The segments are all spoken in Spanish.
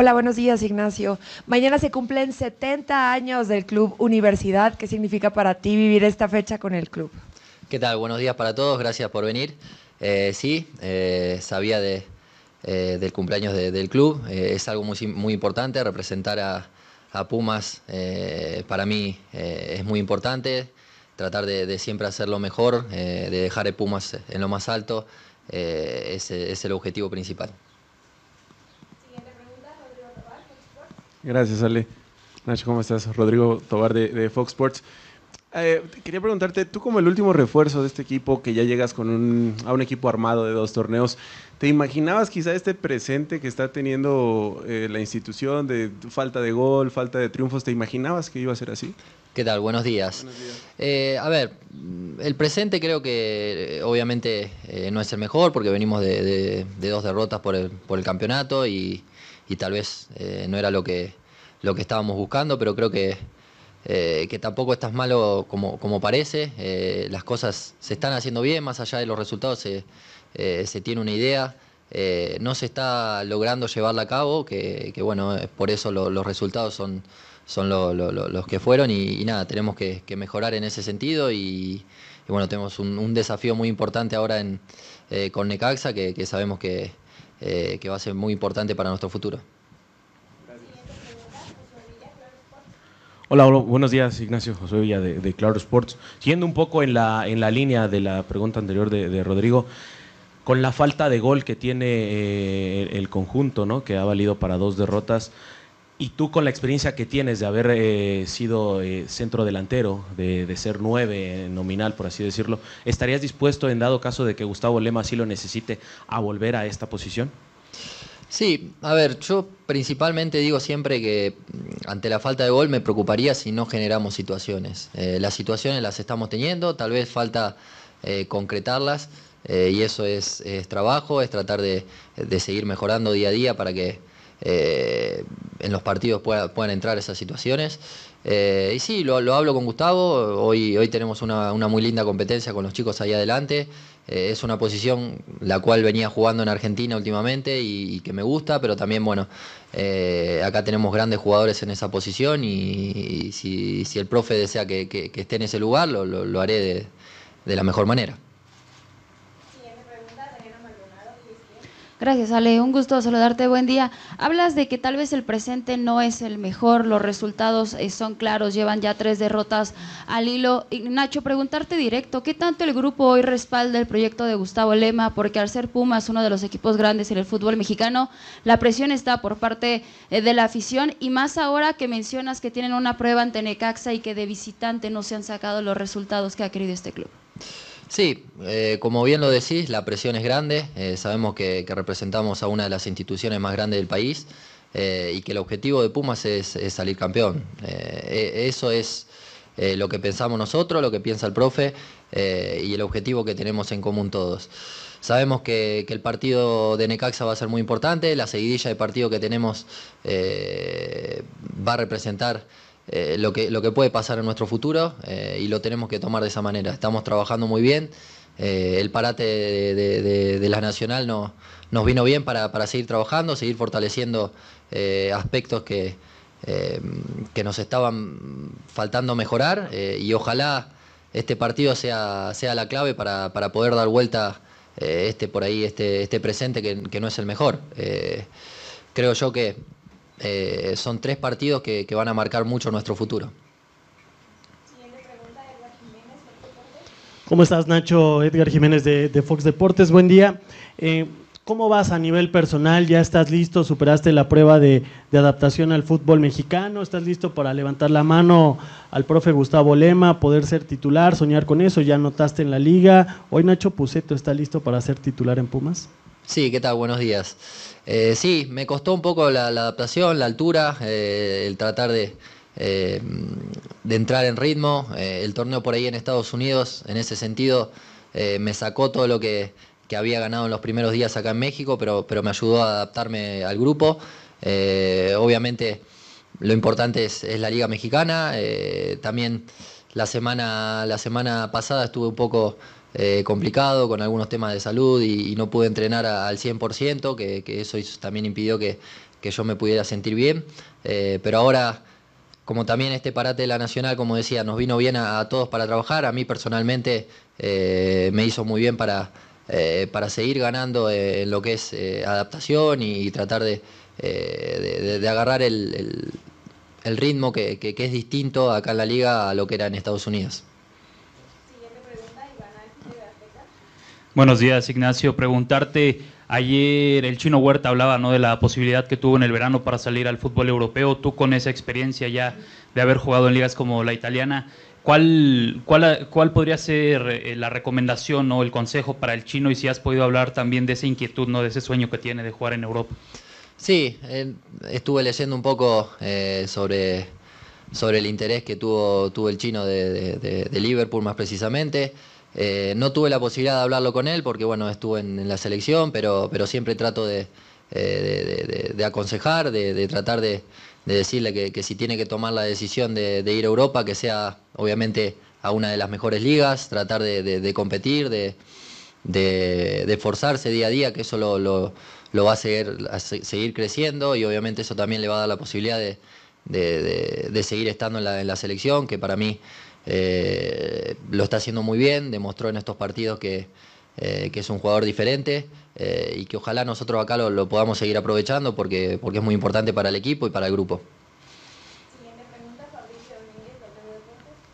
Hola, buenos días, Ignacio. Mañana se cumplen 70 años del Club Universidad. ¿Qué significa para ti vivir esta fecha con el club? ¿Qué tal? Buenos días para todos, gracias por venir. Eh, sí, eh, sabía eh, del cumpleaños del club, es algo muy, importante, representar a, Pumas para mí es muy importante, tratar de, siempre hacer lo mejor, de dejar a Pumas en lo más alto, es el objetivo principal. Gracias, Ale. Nacho, ¿cómo estás? Rodrigo Tobar de, Fox Sports. Eh, quería preguntarte, tú como el último refuerzo de este equipo, que ya llegas con un, a un equipo armado de dos torneos, ¿te imaginabas quizá este presente que está teniendo eh, la institución de falta de gol, falta de triunfos? ¿Te imaginabas que iba a ser así? ¿Qué tal? Buenos días. Eh, a ver, el presente creo que obviamente no es el mejor porque venimos de, dos derrotas por el campeonato y, y tal vez eh, no era lo que, lo que estábamos buscando, pero creo que, eh, que tampoco estás malo como, como parece. Eh, las cosas se están haciendo bien, más allá de los resultados se, tiene una idea. no se está logrando llevarla a cabo, que, que bueno, por eso los resultados son, son los que fueron y, nada, tenemos que, mejorar en ese sentido y, bueno, tenemos un, desafío muy importante ahora en, con Necaxa, que sabemos que, eh, que va a ser muy importante para nuestro futuro. Hola, hola, buenos días, Ignacio José Villa de, Claro Sports. Siguiendo un poco en la, en la línea de la pregunta anterior de, Rodrigo, con la falta de gol que tiene eh, el conjunto, ¿no? que ha valido para dos derrotas, y tú con la experiencia que tienes de haber eh, sido eh, centro delantero, de, ser nueve nominal, por así decirlo, ¿estarías dispuesto, en dado caso de que Gustavo Lema así lo necesite, a volver a esta posición? Sí, a ver, yo principalmente digo siempre que mm, ante la falta de gol me preocuparía si no generamos situaciones. Eh, las situaciones las estamos teniendo, tal vez falta concretarlas y eso es, trabajo, es tratar de seguir mejorando día a día para que eh, en los partidos puedan entrar esas situaciones. Eh, y sí, lo, hablo con Gustavo, hoy, hoy tenemos una, muy linda competencia con los chicos ahí adelante, eh, es una posición la cual venía jugando en Argentina últimamente y, que me gusta, pero también bueno, acá tenemos grandes jugadores en esa posición y, si, el profe desea que, esté en ese lugar, lo, haré de la mejor manera. Gracias, Ale. Un gusto saludarte. Buen día. Hablas de que tal vez el presente no es el mejor, los resultados eh, son claros, llevan ya tres derrotas al hilo. Nacho, preguntarte directo, ¿qué tanto el grupo hoy respalda el proyecto de Gustavo Lema? Porque al ser Pumas uno de los equipos grandes en el fútbol mexicano, la presión está por parte eh, de la afición y más ahora que mencionas que tienen una prueba ante Necaxa y que de visitante no se han sacado los resultados que ha querido este club. Sí, eh, como bien lo decís, la presión es grande. Eh, sabemos que, representamos a una de las instituciones más grandes del país eh, y que el objetivo de Pumas es, salir campeón. E, eso es lo que pensamos nosotros, lo que piensa el profe y el objetivo que tenemos en común todos. Sabemos que, que, el partido de Necaxa va a ser muy importante, la seguidilla de partido que tenemos va a representar eh, lo, que, lo que puede pasar en nuestro futuro eh, y lo tenemos que tomar de esa manera. Estamos trabajando muy bien, eh, el parate de, la Nacional nos vino bien para, seguir trabajando, seguir fortaleciendo aspectos que, que nos estaban faltando mejorar y ojalá este partido sea, sea la clave para, poder dar vuelta este por ahí, este, este presente que, que no es el mejor. creo yo que eh, son tres partidos que, van a marcar mucho nuestro futuro. ¿Cómo estás, Nacho? Edgar Jiménez de, Fox Deportes, buen día. Eh, ¿Cómo vas a nivel personal? ¿Ya estás listo? ¿Superaste la prueba de, adaptación al fútbol mexicano? ¿Estás listo para levantar la mano al profe Gustavo Lema, poder ser titular, soñar con eso? ¿Ya notaste en la liga? ¿Hoy Nacho Puceto está listo para ser titular en Pumas? Sí, ¿qué tal? Buenos días. Eh, sí, me costó un poco la, adaptación, la altura, eh, el tratar eh, de, entrar en ritmo. el torneo por ahí en Estados Unidos, en ese sentido, me sacó todo lo que, había ganado en los primeros días acá en México, pero, me ayudó a adaptarme al grupo. obviamente lo importante es, es la Liga Mexicana. también la semana, la semana pasada estuve un poco... Eh, complicado con algunos temas de salud y, no pude entrenar al 100%, que, que, eso también impidió que, yo me pudiera sentir bien. Eh, pero ahora, como también este parate de la Nacional, como decía, nos vino bien a, todos para trabajar, a mí personalmente eh, me hizo muy bien para, para seguir ganando en lo que es adaptación y, tratar de, agarrar el, ritmo que, que es distinto acá en la liga a lo que era en Estados Unidos. Buenos días, Ignacio. Preguntarte, ayer el chino Huerta hablaba ¿no? de la posibilidad que tuvo en el verano para salir al fútbol europeo. Tú con esa experiencia ya de haber jugado en ligas como la italiana, ¿cuál, cuál, cuál podría ser eh, la recomendación o el consejo para el chino y si has podido hablar también de esa inquietud, ¿no? de ese sueño que tiene de jugar en Europa? Sí, eh, estuve leyendo un poco eh, sobre, sobre el interés que tuvo, tuvo el chino de Liverpool más precisamente. Eh, no tuve la posibilidad de hablarlo con él porque, bueno, estuve en, la selección, pero, siempre trato de, eh, aconsejar, de, tratar de, decirle que, si tiene que tomar la decisión de, ir a Europa, que sea, obviamente, a una de las mejores ligas, tratar de, competir, de, forzarse día a día, que eso lo, va a seguir, seguir creciendo y, obviamente, eso también le va a dar la posibilidad de, seguir estando en la, selección, que para mí eh, lo está haciendo muy bien, demostró en estos partidos que, eh, que es un jugador diferente eh, y que ojalá nosotros acá lo, lo, podamos seguir aprovechando porque, porque es muy importante para el equipo y para el grupo.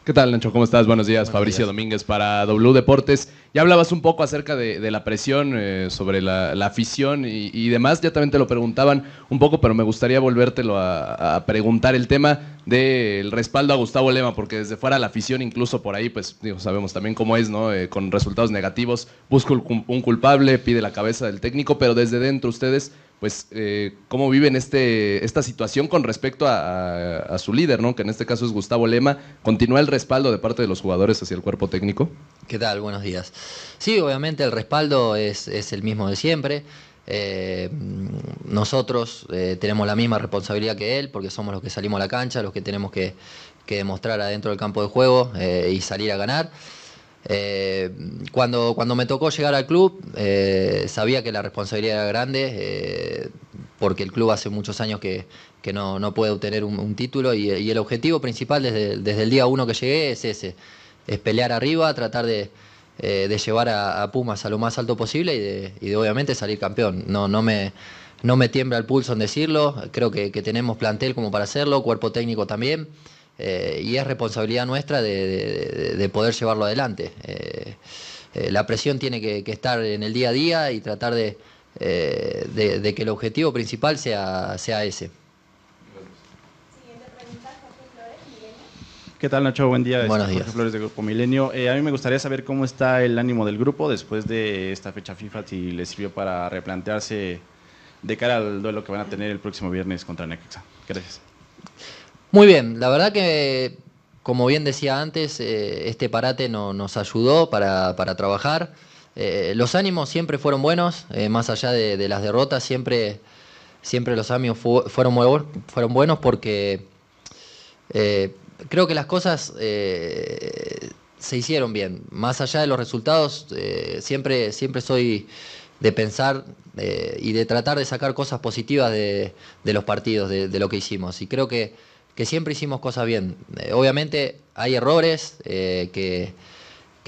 ¿Qué tal, Nacho? ¿Cómo estás? Buenos días, Fabricio Domínguez para W Deportes. Ya hablabas un poco acerca de, la presión, eh, sobre la, afición y, demás. Ya también te lo preguntaban un poco, pero me gustaría volvértelo a, preguntar el tema del respaldo a Gustavo Lema, porque desde fuera la afición, incluso por ahí, pues sabemos también cómo es, ¿no? Eh, con resultados negativos, busca un culpable, pide la cabeza del técnico, pero desde dentro ustedes, pues, eh, cómo viven este, esta situación con respecto a, su líder, que en este caso es Gustavo Lema. ¿Continúa el respaldo de parte de los jugadores hacia el cuerpo técnico? ¿Qué tal? Buenos días. Sí, obviamente el respaldo es, el mismo de siempre. Eh, nosotros eh, tenemos la misma responsabilidad que él porque somos los que salimos a la cancha, los que tenemos que, que demostrar adentro del campo de juego y salir a ganar. Eh, cuando, cuando me tocó llegar al club, eh, sabía que la responsabilidad era grande, eh, porque el club hace muchos años que, no, puede obtener un, título y, el objetivo principal desde, el día uno que llegué es ese, es pelear arriba, tratar de, eh, llevar a, Pumas a lo más alto posible y de, y de obviamente salir campeón. No, no, me, no me tiembla el pulso en decirlo, creo que tenemos plantel como para hacerlo, cuerpo técnico también. Eh, y es responsabilidad nuestra de, poder llevarlo adelante. Eh, eh, la presión tiene que, estar en el día a día y tratar de, que el objetivo principal sea, sea ese. ¿Qué tal, Nacho? Buen día. Buenos días. Flores de Grupo Milenio. a mí me gustaría saber cómo está el ánimo del grupo después de esta fecha FIFA, si les sirvió para replantearse de cara al duelo que van a tener el próximo viernes contra Necaxa. Gracias. Muy bien, la verdad que, como bien decía antes, eh, este parate no, nos ayudó para, trabajar. Eh, los ánimos siempre fueron buenos, eh, más allá de, las derrotas, siempre, siempre los ánimos fueron, fueron buenos porque creo que las cosas se hicieron bien. Más allá de los resultados, siempre, siempre soy de pensar y de tratar de sacar cosas positivas de, los partidos, de lo que hicimos. Y creo que que siempre hicimos cosas bien. Eh, obviamente hay errores eh, que,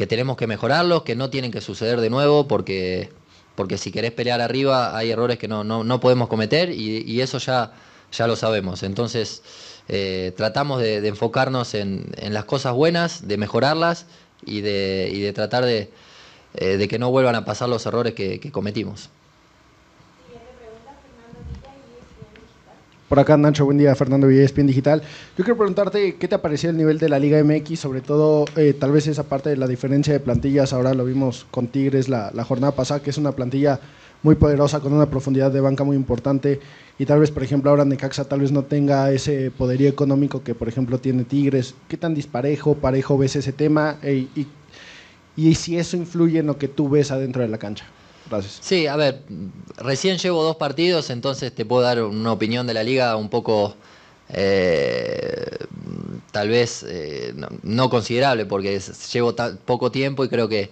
tenemos que mejorarlos, que no tienen que suceder de nuevo, porque, porque si querés pelear arriba hay errores que no, no, no podemos cometer y, eso ya, ya lo sabemos. Entonces eh, tratamos de, enfocarnos en, en, las cosas buenas, de mejorarlas y de, y de tratar de, de, que no vuelvan a pasar los errores que cometimos. Por acá, Nacho, buen día. Fernando bien Digital. Yo quiero preguntarte qué te pareció el nivel de la Liga MX, sobre todo eh, tal vez esa parte de la diferencia de plantillas. Ahora lo vimos con Tigres la, jornada pasada, que es una plantilla muy poderosa, con una profundidad de banca muy importante. Y tal vez, por ejemplo, ahora Necaxa tal vez no tenga ese poderío económico que, por ejemplo, tiene Tigres. ¿Qué tan disparejo, parejo ves ese tema? y, y si eso influye en lo que tú ves adentro de la cancha. Sí, a ver, recién llevo dos partidos, entonces te puedo dar una opinión de la liga un poco... Eh, tal vez eh, no, considerable porque llevo poco tiempo y creo que,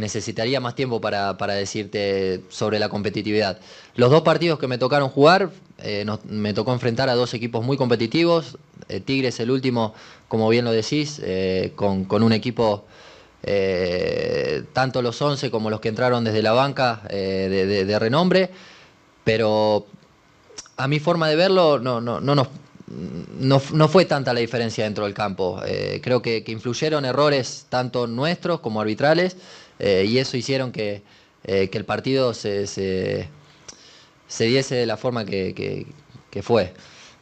necesitaría más tiempo para, decirte sobre la competitividad. Los dos partidos que me tocaron jugar, eh, me tocó enfrentar a dos equipos muy competitivos. Tigres el último, como bien lo decís, con, con un equipo eh, tanto los 11 como los que entraron desde la banca eh, de, renombre, pero a mi forma de verlo no, no, no, no, fue tanta la diferencia dentro del campo. Eh, creo que, influyeron errores tanto nuestros como arbitrales y eso hicieron que, que el partido se, se, diese de la forma que fue.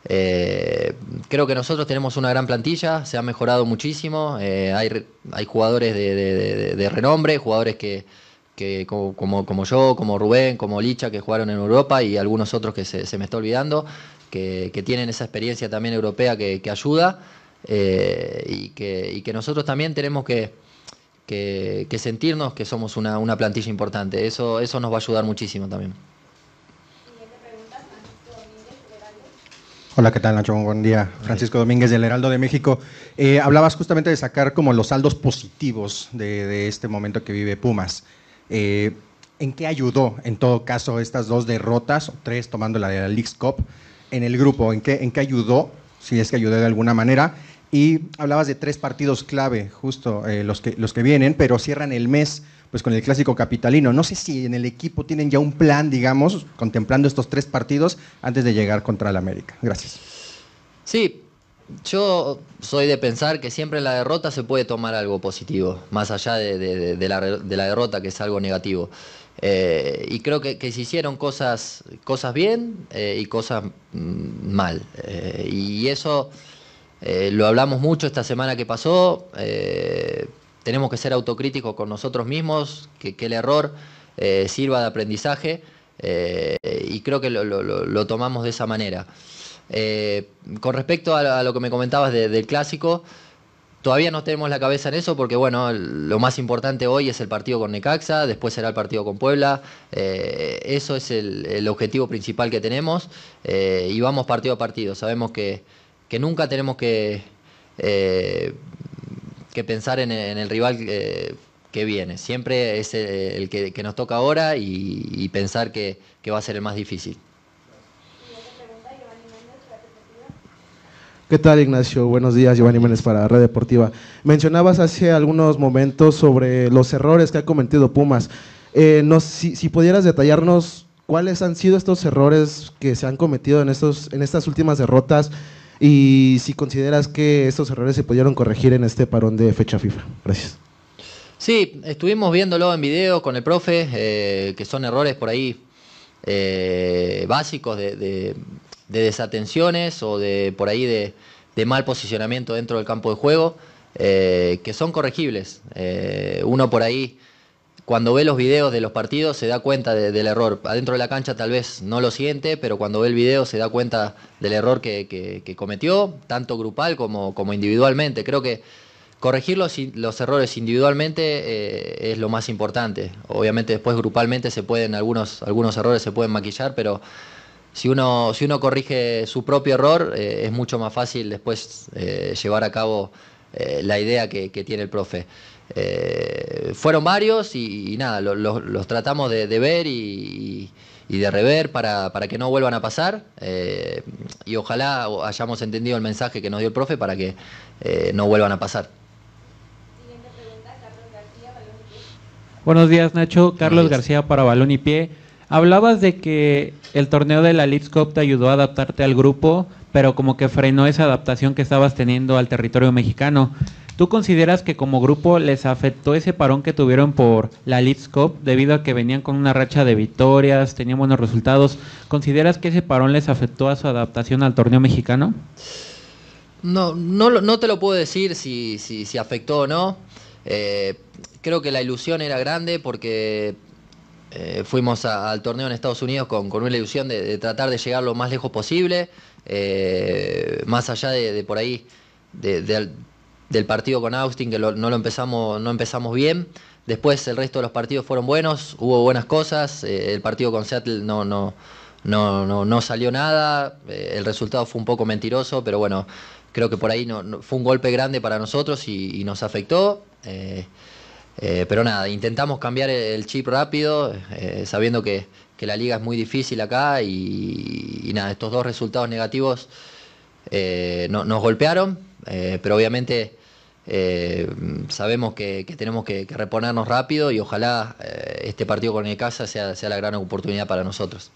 Eh, creo que nosotros tenemos una gran plantilla, se ha mejorado muchísimo, eh, hay, hay, jugadores de, renombre, jugadores que, como, yo, como Rubén, como Licha, que jugaron en Europa y algunos otros que se, me está olvidando, que, tienen esa experiencia también europea que, ayuda eh, y, que, que nosotros también tenemos que, sentirnos que somos una, una plantilla importante. Eso, eso nos va a ayudar muchísimo también. Hola, ¿qué tal, Nacho? Buen día. Francisco Domínguez del Heraldo de México. Eh, hablabas justamente de sacar como los saldos positivos de, este momento que vive Pumas. Eh, ¿En qué ayudó, en todo caso, estas dos derrotas, o tres tomando la de la Leagues en el grupo? ¿En qué, ¿En qué ayudó, si es que ayudó de alguna manera? Y hablabas de tres partidos clave, justo eh, los, que, los que vienen, pero cierran el mes pues con el clásico capitalino. No sé si en el equipo tienen ya un plan, digamos, contemplando estos tres partidos antes de llegar contra el América. Gracias. Sí, yo soy de pensar que siempre la derrota se puede tomar algo positivo, más allá de, la, derrota, que es algo negativo. Eh, y creo que, se hicieron cosas, cosas bien eh, y cosas mm, mal. y eso eh, lo hablamos mucho esta semana que pasó, eh, tenemos que ser autocríticos con nosotros mismos, que, el error eh, sirva de aprendizaje y creo que lo, tomamos de esa manera. con respecto a, lo que me comentabas del clásico, todavía no tenemos la cabeza en eso porque bueno, lo más importante hoy es el partido con Necaxa, después será el partido con Puebla, eso es el, objetivo principal que tenemos y vamos partido a partido, sabemos que, que nunca tenemos que, eh, que pensar en, el rival eh, que viene. Siempre es eh, el, que, nos toca ahora y, pensar que, que, va a ser el más difícil. ¿Qué tal Ignacio? Buenos días, Giovanni Méndez para Red Deportiva. Mencionabas hace algunos momentos sobre los errores que ha cometido Pumas. si, si pudieras detallarnos cuáles han sido estos errores que se han cometido en, estos, en estas últimas derrotas y si consideras que estos errores se pudieron corregir en este parón de fecha FIFA. Gracias. Sí, estuvimos viéndolo en video con el profe, eh, que son errores por ahí eh, básicos de, desatenciones o de por ahí de, mal posicionamiento dentro del campo de juego, eh, que son corregibles. uno por ahí cuando ve los videos de los partidos se da cuenta del error. Adentro de la cancha tal vez no lo siente, pero cuando ve el video se da cuenta del error que, cometió, tanto grupal como, individualmente. Creo que corregir los, errores individualmente eh, es lo más importante. Obviamente después grupalmente se pueden, algunos, algunos errores se pueden maquillar, pero si uno, si uno corrige su propio error eh, es mucho más fácil después eh, llevar a cabo la idea que tiene el profe. Eh, fueron varios y, nada, los tratamos de, ver y, de rever para, para, que no vuelvan a pasar. Eh, y ojalá hayamos entendido el mensaje que nos dio el profe para que eh, no vuelvan a pasar. Buenos días, Nacho. Carlos García para Balón y Pie. Hablabas de que el torneo de la Leeds Cup te ayudó a adaptarte al grupo, pero como que frenó esa adaptación que estabas teniendo al territorio mexicano. ¿Tú consideras que como grupo les afectó ese parón que tuvieron por la Leeds Cup debido a que venían con una racha de victorias, tenían buenos resultados? ¿Consideras que ese parón les afectó a su adaptación al torneo mexicano? No, no, no te lo puedo decir si, si, si afectó o no. Eh, creo que la ilusión era grande porque eh, fuimos al torneo en Estados Unidos con, con una ilusión de, tratar de llegar lo más lejos posible, eh, más allá de, de por ahí, de, del partido con Austin, que no lo empezamos, no empezamos bien. Después el resto de los partidos fueron buenos, hubo buenas cosas. Eh, el partido con Seattle no, no, no, salió nada. Eh, el resultado fue un poco mentiroso, pero bueno, creo que por ahí no, fue un golpe grande para nosotros y, nos afectó. Eh, pero nada, intentamos cambiar el chip rápido, sabiendo que, la liga es muy difícil acá y, nada, estos dos resultados negativos nos golpearon eh, pero obviamente eh, sabemos que, tenemos que, reponernos rápido y ojalá eh, este partido con el casa sea, la gran oportunidad para nosotros.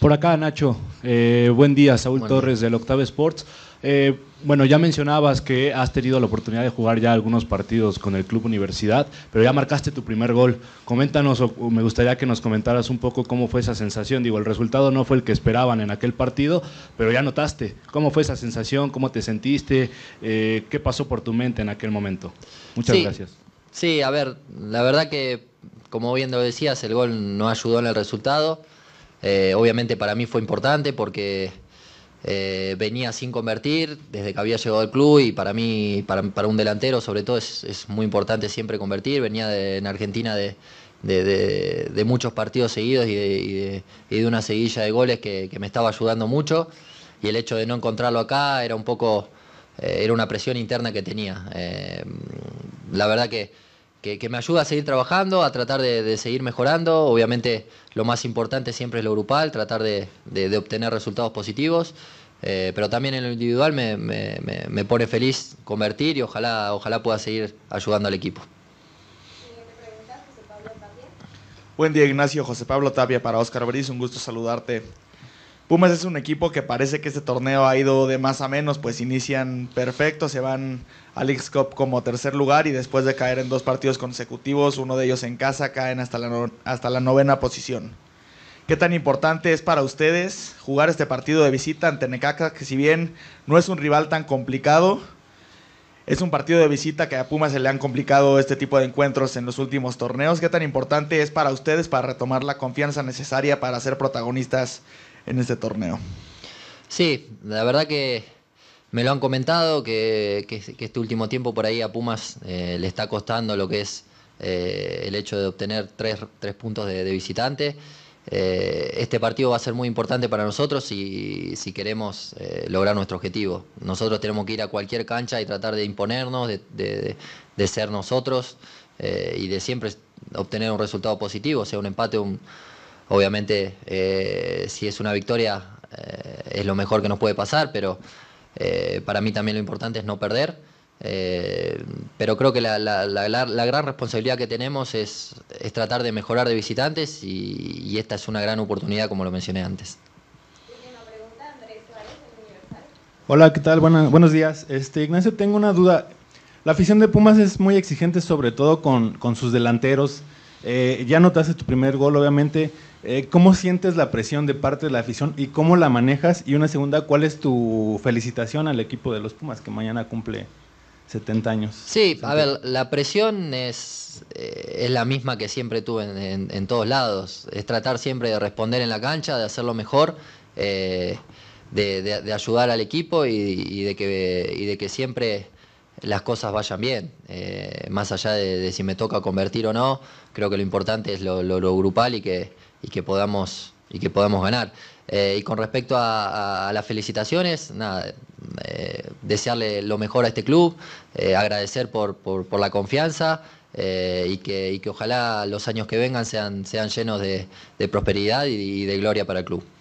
Por acá, Nacho. buen día, Saúl Torres del Octave Sports. Eh, bueno, ya mencionabas que has tenido la oportunidad de jugar ya algunos partidos con el Club Universidad, pero ya marcaste tu primer gol. Coméntanos, o me gustaría que nos comentaras un poco cómo fue esa sensación. Digo, el resultado no fue el que esperaban en aquel partido, pero ya notaste. ¿Cómo fue esa sensación? ¿Cómo te sentiste? Eh, ¿Qué pasó por tu mente en aquel momento? Muchas gracias. Sí, a ver, la verdad que, como bien lo decías, el gol no ayudó en el resultado. Eh, obviamente para mí fue importante porque eh, venía sin convertir desde que había llegado al club y para mí, para, un delantero sobre todo, es, muy importante siempre convertir. Venía en Argentina de, muchos partidos seguidos y de, una seguilla de goles que, me estaba ayudando mucho y el hecho de no encontrarlo acá era un poco, eh, era una presión interna que tenía. Eh, la verdad que que, me ayuda a seguir trabajando, a tratar de, seguir mejorando. Obviamente lo más importante siempre es lo grupal, tratar de, obtener resultados positivos. Eh, pero también en lo individual me, pone feliz convertir y ojalá, ojalá pueda seguir ayudando al equipo. Buen día Ignacio, José Pablo Tapia para Oscar Beriz, un gusto saludarte. Pumas es un equipo que parece que este torneo ha ido de más a menos, pues inician perfecto, se van al X Cup como tercer lugar y después de caer en dos partidos consecutivos, uno de ellos en casa, caen hasta la, hasta la novena posición. ¿Qué tan importante es para ustedes jugar este partido de visita ante Necaxa, que si bien no es un rival tan complicado, es un partido de visita que a Pumas se le han complicado este tipo de encuentros en los últimos torneos. ¿Qué tan importante es para ustedes para retomar la confianza necesaria para ser protagonistas en ese torneo. Sí, la verdad que me lo han comentado, que, este último tiempo por ahí a Pumas eh, le está costando lo que es eh, el hecho de obtener tres, tres puntos de, visitante. Eh, este partido va a ser muy importante para nosotros si, queremos lograr nuestro objetivo. Nosotros tenemos que ir a cualquier cancha y tratar de imponernos, de, de ser nosotros y de siempre obtener un resultado positivo, sea un empate, un, Obviamente, eh, si es una victoria, eh, es lo mejor que nos puede pasar, pero eh, para mí también lo importante es no perder. pero creo que la, gran responsabilidad que tenemos es, tratar de mejorar de visitantes y, esta es una gran oportunidad, como lo mencioné antes. Hola, ¿qué tal? buenos días. Este, Ignacio, tengo una duda. La afición de Pumas es muy exigente, sobre todo con, con sus delanteros. Eh, ya notaste tu primer gol, obviamente. Eh, ¿Cómo sientes la presión de parte de la afición y cómo la manejas? Y una segunda, ¿cuál es tu felicitación al equipo de los Pumas que mañana cumple 70 años? Sí, a ver, la presión es, eh, es la misma que siempre tuve en, todos lados. Es tratar siempre de responder en la cancha, de hacerlo mejor. Eh, de, ayudar al equipo y, de que, y de que siempre las cosas vayan bien. Eh, más allá de, si me toca convertir o no, creo que lo importante es lo, grupal y que, y que podamos y que podamos ganar. Eh, y con respecto a, las felicitaciones, nada, eh, desearle lo mejor a este club, agradecer por, la confianza y que, que, ojalá los años que vengan sean, sean llenos de, prosperidad y de gloria para el club.